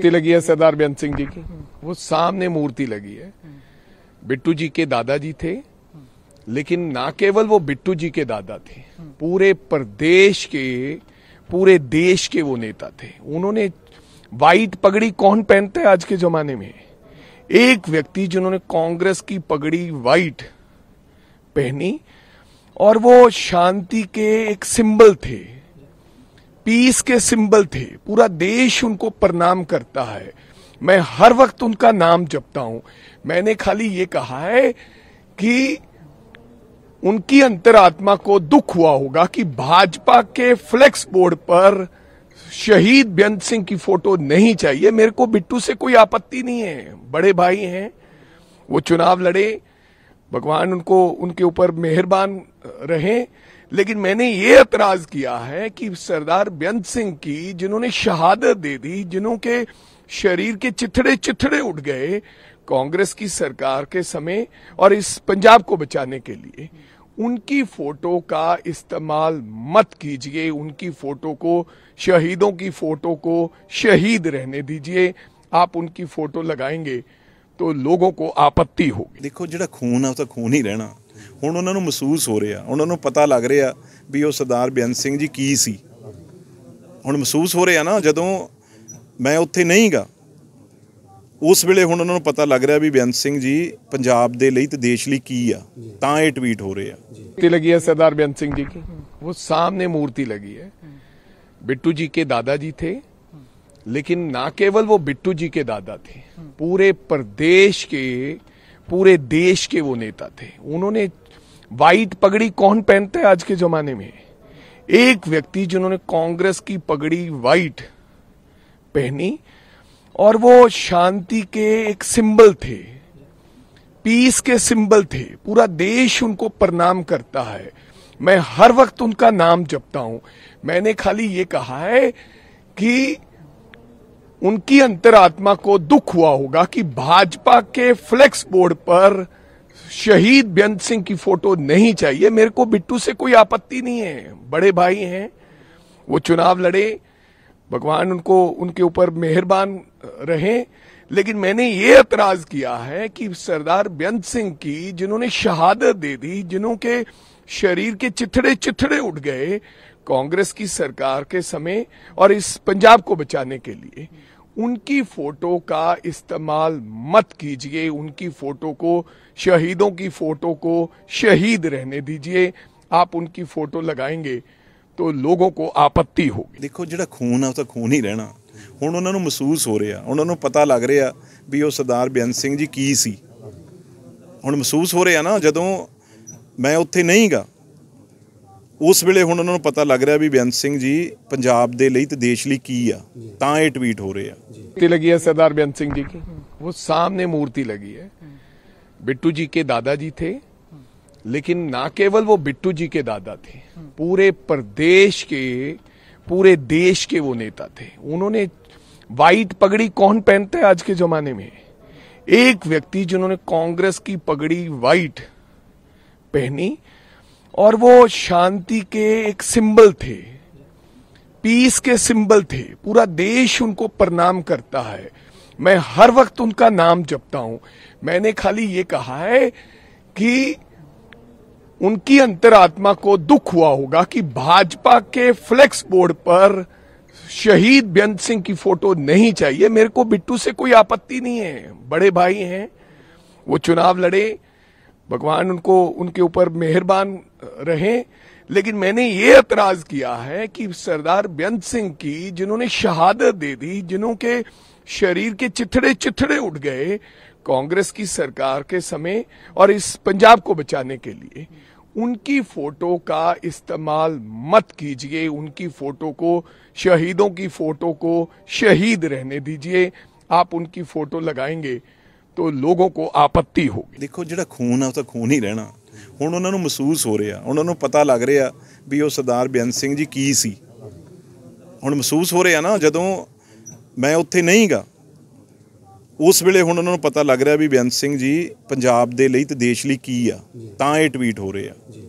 मूर्ति लगी है सरदार बेंत सिंह जी की वो सामने मूर्ति लगी है बिट्टू जी के दादाजी थे लेकिन ना केवल वो बिट्टू जी के दादा थे पूरे प्रदेश के पूरे देश के वो नेता थे उन्होंने वाइट पगड़ी कौन पहनता है आज के जमाने में एक व्यक्ति जिन्होंने कांग्रेस की पगड़ी वाइट पहनी और वो शांति के एक सिंबल थे पीस के सिंबल थे पूरा देश उनको प्रणाम करता है मैं हर वक्त उनका नाम जपता हूं मैंने खाली ये कहा है कि उनकी अंतरात्मा को दुख हुआ होगा कि भाजपा के फ्लेक्स बोर्ड पर शहीद बेंत सिंह की फोटो नहीं चाहिए मेरे को बिट्टू से कोई आपत्ति नहीं है बड़े भाई हैं वो चुनाव लड़े भगवान उनको उनके ऊपर मेहरबान रहे लेकिन मैंने ये एतराज किया है कि सरदार बेंत सिंह की जिन्होंने शहादत दे दी जिन्हों के शरीर के चिथड़े चिथड़े उठ गए कांग्रेस की सरकार के समय और इस पंजाब को बचाने के लिए उनकी फोटो का इस्तेमाल मत कीजिए उनकी फोटो को शहीदों की फोटो को शहीद रहने दीजिए आप उनकी फोटो लगाएंगे ਤੋ ਲੋਗੋ ਕੋ ਆਪੱਤੀ ਹੋਗੀ ਦੇਖੋ ਜਿਹੜਾ ਖੂਨ ਆ ਉਹ ਤਾਂ ਖੂਨ ਹੀ ਰਹਿਣਾ ਹੁਣ ਉਹਨਾਂ ਨੂੰ ਮਹਿਸੂਸ ਹੋ ਰਿਹਾ ਉਹਨਾਂ ਨੂੰ ਪਤਾ ਲੱਗ ਰਿਹਾ ਵੀ ਉਹ ਸਰਦਾਰ ਬੇਅੰਤ ਸਿੰਘ ਜੀ ਕੀ ਸੀ ਹੁਣ ਮਹਿਸੂਸ ਹੋ ਰਿਹਾ ਨਾ ਜਦੋਂ ਮੈਂ ਉੱਥੇ ਨਹੀਂਗਾ ਉਸ ਵੇਲੇ ਹੁਣ ਉਹਨਾਂ ਨੂੰ ਪਤਾ ਲੱਗ ਰਿਹਾ ਵੀ ਬੇਅੰਤ ਸਿੰਘ ਜੀ ਪੰਜਾਬ ਦੇ ਲਈ ਤੇ ਦੇਸ਼ ਲਈ ਕੀ ਆ ਤਾਂ ਇਹ ਟਵੀਟ ਹੋ ਰਹੇ ਆ ਤੇ ਲੱਗੀ ਹੈ ਸਰਦਾਰ ਬੇਅੰਤ ਸਿੰਘ ਜੀ ਕੀ ਉਹ ਸਾਹਮਣੇ ਮੂਰਤੀ ਲੱਗੀ ਹੈ ਬਿੱਟੂ ਜੀ ਕੇ ਦਾਦਾ ਜੀ ਥੇ लेकिन ना केवल वो बिट्टू जी के दादा थे पूरे प्रदेश के पूरे देश के वो नेता थे उन्होंने वाइट पगड़ी कौन पहनते है आज के जमाने में एक व्यक्ति जिन्होंने कांग्रेस की पगड़ी वाइट पहनी और वो शांति के एक सिंबल थे पीस के सिंबल थे पूरा देश उनको प्रणाम करता है मैं हर वक्त उनका नाम जपता हूं मैंने खाली ये कहा है कि उनकी अंतरात्मा को दुख हुआ होगा कि भाजपा के फ्लेक्स बोर्ड पर शहीद बेंत सिंह की फोटो नहीं चाहिए मेरे को बिट्टू से कोई आपत्ति नहीं है बड़े भाई हैं वो चुनाव लड़े भगवान उनको उनके ऊपर मेहरबान रहे लेकिन मैंने ये एतराज किया है कि सरदार बेंत सिंह की जिन्होंने शहादत दे दी जिन्हों के शरीर के चिथड़े चिथड़े उठ गए कांग्रेस की सरकार के समय और इस पंजाब को बचाने के लिए उनकी फोटो का इस्तेमाल मत कीजिए उनकी फोटो को शहीदों की फोटो को शहीद रहने दीजिए आप उनकी फोटो लगाएंगे तो ਲੋਗੋ ਕੋ ਆਪੱਤੀ ਹੋਗੀ ਦੇਖੋ ਜਿਹੜਾ ਖੂਨ ਆ ਉਹ ਤਾਂ ਖੂਨ ਹੀ ਰਹਿਣਾ ਹੁਣ ਉਹਨਾਂ ਨੂੰ ਮਹਿਸੂਸ ਹੋ ਰਿਹਾ ਉਹਨਾਂ ਨੂੰ ਪਤਾ ਲੱਗ ਰਿਹਾ ਵੀ ਉਹ ਸਰਦਾਰ ਬੇਅੰਤ ਸਿੰਘ ਜੀ ਕੀ ਸੀ ਹੁਣ ਮਹਿਸੂਸ ਹੋ ਰਿਹਾ ਨਾ ਜਦੋਂ ਮੈਂ ਉੱਥੇ ਨਹੀਂਗਾ उस वे हूँ उन्होंने पता लग रहा भी बेंत सिंह जी ਜੀ के लिए तो देश लिए की आता ਆ ट्वीट हो रहे ਹੋ लगी है सरदार बेंत सिंह जी की वो सामने मूर्ति लगी है बिट्टू जी के दादाजी थे लेकिन ना केवल वो बिट्टू जी के दादा थे पूरे प्रदेश के पूरे देश के वो नेता थे उन्होंने वाइट पगड़ी कौन पहनता है आज के जमाने में एक व्यक्ति जिन्होंने कांग्रेस की पगड़ी वाइट पहनी और वो शांति के एक सिंबल थे पीस के सिंबल थे पूरा देश उनको प्रणाम करता है मैं हर वक्त उनका नाम जपता हूं मैंने खाली ये कहा है कि उनकी अंतरात्मा को दुख हुआ होगा कि भाजपा के फ्लेक्स बोर्ड पर शहीद बेंत सिंह की फोटो नहीं चाहिए मेरे को बिट्टू से कोई आपत्ति नहीं है बड़े भाई हैं वो चुनाव लड़े भगवान उनको उनके ऊपर मेहरबान रहे लेकिन मैंने ये एतराज किया है कि सरदार बेंत सिंह की जिन्होंने शहादत दे दी जिन्हों के शरीर के चिथड़े चिथड़े उठ गए कांग्रेस की सरकार के समय और इस पंजाब को बचाने के लिए उनकी फोटो का इस्तेमाल मत कीजिए उनकी फोटो को शहीदों की फोटो को शहीद रहने दीजिए आप उनकी फोटो लगाएंगे ਤੋ ਲੋਗੋ ਕੋ ਆਪਤੀ ਹੋਗੀ ਦੇਖੋ ਜਿਹੜਾ ਖੂਨ ਆ ਉਹ ਤਾਂ ਖੂਨ ਹੀ ਰਹਿਣਾ ਹੁਣ ਉਹਨਾਂ ਨੂੰ ਮਹਿਸੂਸ ਹੋ ਰਿਹਾ ਉਹਨਾਂ ਨੂੰ ਪਤਾ ਲੱਗ ਰਿਹਾ ਵੀ ਉਹ ਸਰਦਾਰ ਬੇਅੰਤ ਸਿੰਘ ਜੀ ਕੀ ਸੀ ਹੁਣ ਮਹਿਸੂਸ ਹੋ ਰਿਹਾ ਨਾ ਜਦੋਂ ਮੈਂ ਉੱਥੇ ਨਹੀਂਗਾ ਉਸ ਵੇਲੇ ਹੁਣ ਉਹਨਾਂ ਨੂੰ ਪਤਾ ਲੱਗ ਰਿਹਾ ਵੀ ਬੇਅੰਤ ਸਿੰਘ ਜੀ ਪੰਜਾਬ ਦੇ ਲਈ ਤੇ ਦੇਸ਼ ਲਈ ਕੀ ਆ ਤਾਂ ਇਹ ਟਵੀਟ ਹੋ ਰਹੇ ਆ